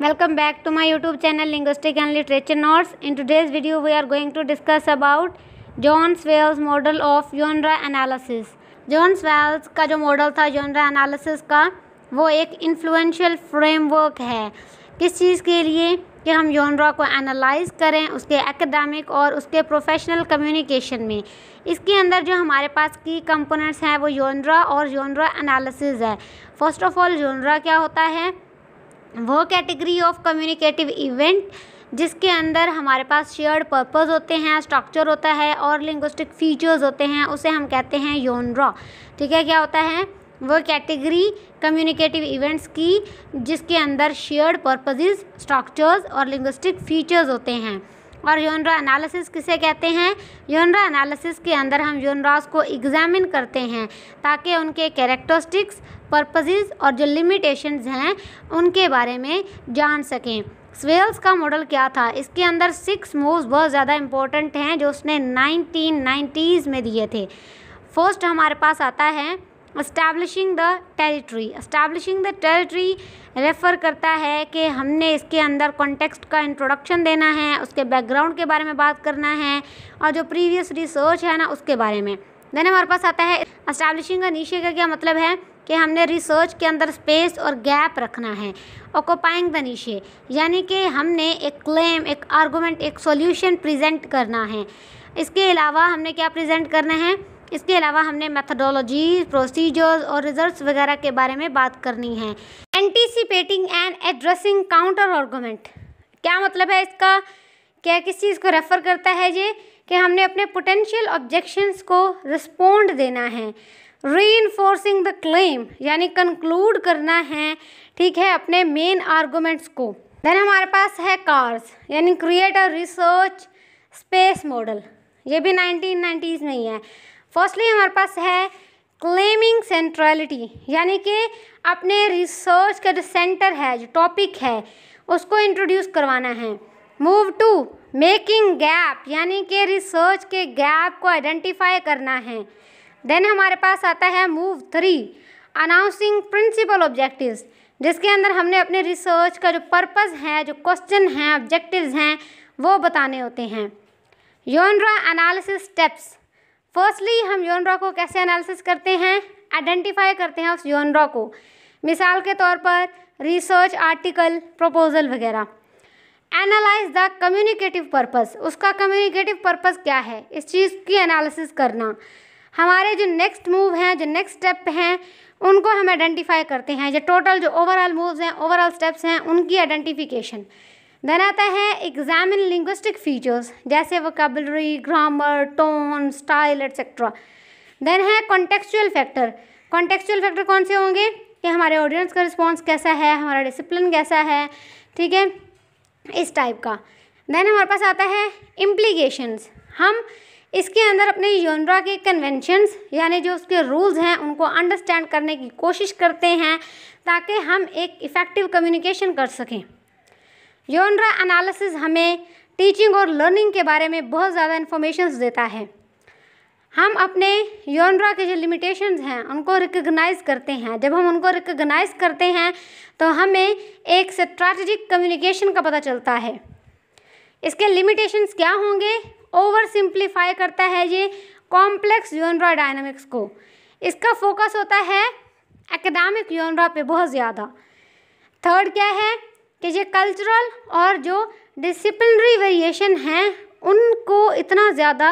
Welcome back to my YouTube channel linguistic and Literature Notes. In today's video we are going to discuss about John Swales model of genre analysis John Swales का जो model था योनरा analysis का वो एक influential framework है किस चीज़ के लिए कि हम योनरा को एनालाइज करें उसके एकेडमिक और उसके प्रोफेशनल कम्युनिकेशन में इसके अंदर जो हमारे पास की कंपोनेंट्स हैं वो योनरा और योनरा एनालिसिस है फर्स्ट ऑफ ऑल योनरा क्या होता है वो कैटेगरी ऑफ कम्युनिकेटिव इवेंट जिसके अंदर हमारे पास शेयर्ड पर्पस होते हैं स्ट्रक्चर होता है और लिंग्विस्टिक फीचर्स होते हैं उसे हम कहते हैं योनरा ठीक है क्या होता है वो कैटेगरी कम्युनिकेटिव इवेंट्स की जिसके अंदर शेयर्ड पर्पजेज स्ट्रक्चर्स और लिंग्विस्टिक फीचर्स होते हैं और योनरा एनालिसिस किसे कहते हैं योनरा एनालिसिस के अंदर हम योनरास को एग्जामिन करते हैं ताकि उनके कैरेक्टरिस्टिक्स पर्पजेज़ और जो लिमिटेशंस हैं उनके बारे में जान सकें स्वेल्स का मॉडल क्या था इसके अंदर सिक्स मूव्स बहुत ज़्यादा इम्पोर्टेंट हैं जो उसने नाइनटीन नाइन्टीज़ में दिए थे फर्स्ट हमारे पास आता है establishing the territory establishing the territory refer करता है कि हमने इसके अंदर context का इंट्रोडक्शन देना है उसके बैकग्राउंड के बारे में बात करना है और जो प्रीवियस रिसर्च है ना उसके बारे में देन हमारे पास आता है establishing का नीचे का क्या मतलब है कि हमने रिसर्च के अंदर स्पेस और गैप रखना है ओकोपाइंग द नीशे यानी कि हमने एक क्लेम एक आर्गूमेंट एक सॉल्यूशन प्रेजेंट करना है इसके अलावा हमने क्या प्रेजेंट करना है इसके अलावा हमने मैथडोलॉजी प्रोसीजर्स और रिजल्ट्स वगैरह के बारे में बात करनी है anticipating and addressing counter argument क्या मतलब है इसका क्या किस चीज़ को रेफ़र करता है ये कि हमने अपने पोटेंशियल ऑब्जेक्शंस को रिस्पोंड देना है री इन्फोर्सिंग द क्लेम यानी कंक्लूड करना है ठीक है अपने मेन आर्गूमेंट्स को देन हमारे पास है कार्स यानी create a research space model ये भी 1990s में ही है फर्स्टली हमारे पास है क्लेमिंग सेंट्रलिटी यानी कि अपने रिसर्च का जो सेंटर है जो टॉपिक है उसको इंट्रोड्यूस करवाना है मूव टू मेकिंग गैप यानी कि रिसर्च के गैप को आइडेंटिफाई करना है देन हमारे पास आता है move three announcing principal objectives जिसके अंदर हमने अपने रिसर्च का जो पर्पस है जो क्वेश्चन हैं ऑब्जेक्टिव्स हैं वो बताने होते हैं योनरा एनालिसिस स्टेप्स फर्स्टली हम योनरा को कैसे एनालिसिस करते हैं आइडेंटिफाई करते हैं उस योनरा को मिसाल के तौर पर रिसर्च आर्टिकल प्रपोजल वगैरह एनालाइज द कम्युनिकेटिव पर्पस उसका कम्युनिकेटिव पर्पस क्या है इस चीज़ की एनालिसिस करना हमारे जो नेक्स्ट मूव हैं जो नेक्स्ट स्टेप हैं उनको हम आइडेंटिफाई करते हैं जो टोटल जो ओवरऑल मूव्स हैं ओवरऑल स्टेप्स हैं उनकी आइडेंटिफिकेशन देन आता है एग्जाम इन लिंग्विस्टिक फीचर्स जैसे vocabulary grammar tone style etcetera then है कॉन्टेक्चुअल फैक्टर कॉन्टेक्चुअल फैक्टर कौन से होंगे कि हमारे ऑडियंस का रिस्पॉन्स कैसा है हमारा डिसिप्लिन कैसा है ठीक है इस टाइप का देन हमारे पास आता है इम्प्लीकेशंस हम इसके अंदर अपने योनरा के कन्वेंशंस यानी जो उसके रूल्स हैं उनको अंडरस्टैंड करने की कोशिश करते हैं ताकि हम एक इफ़ेक्टिव कम्युनिकेशन कर सकें योनरा एनालिसिस हमें टीचिंग और लर्निंग के बारे में बहुत ज़्यादा इन्फॉर्मेशन देता है हम अपने योनरा के जो लिमिटेशंस हैं उनको रिकग्नाइज़ करते हैं जब हम उनको रिकग्नाइज़ करते हैं तो हमें एक स्ट्रैटेजिक कम्युनिकेशन का पता चलता है इसके लिमिटेशंस क्या होंगे ओवर सिंप्लीफाई करता है ये कॉम्प्लेक्स योनरा डायनामिक्स को इसका फोकस होता है एकेडमिक योनरा पे बहुत ज़्यादा थर्ड क्या है कि ये कल्चरल और जो डिसिप्लिनरी वेरिएशन हैं उनको इतना ज़्यादा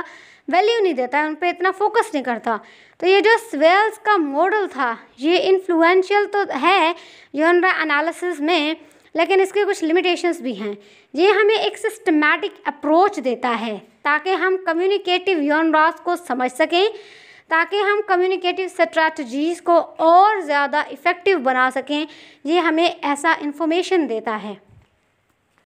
वैल्यू नहीं देता है उन पर इतना फोकस नहीं करता तो ये जो स्वेल्स का मॉडल था ये इन्फ्लुएंशियल तो है यून एनालिसिस में लेकिन इसके कुछ लिमिटेशंस भी हैं ये हमें एक सिस्टमेटिक अप्रोच देता है ताकि हम कम्युनिकेटिव यूनरास को समझ सकें ताकि हम कम्युनिकेटिव स्ट्रैटीज़ को और ज़्यादा इफ़ेक्टिव बना सकें ये हमें ऐसा इन्फॉर्मेशन देता है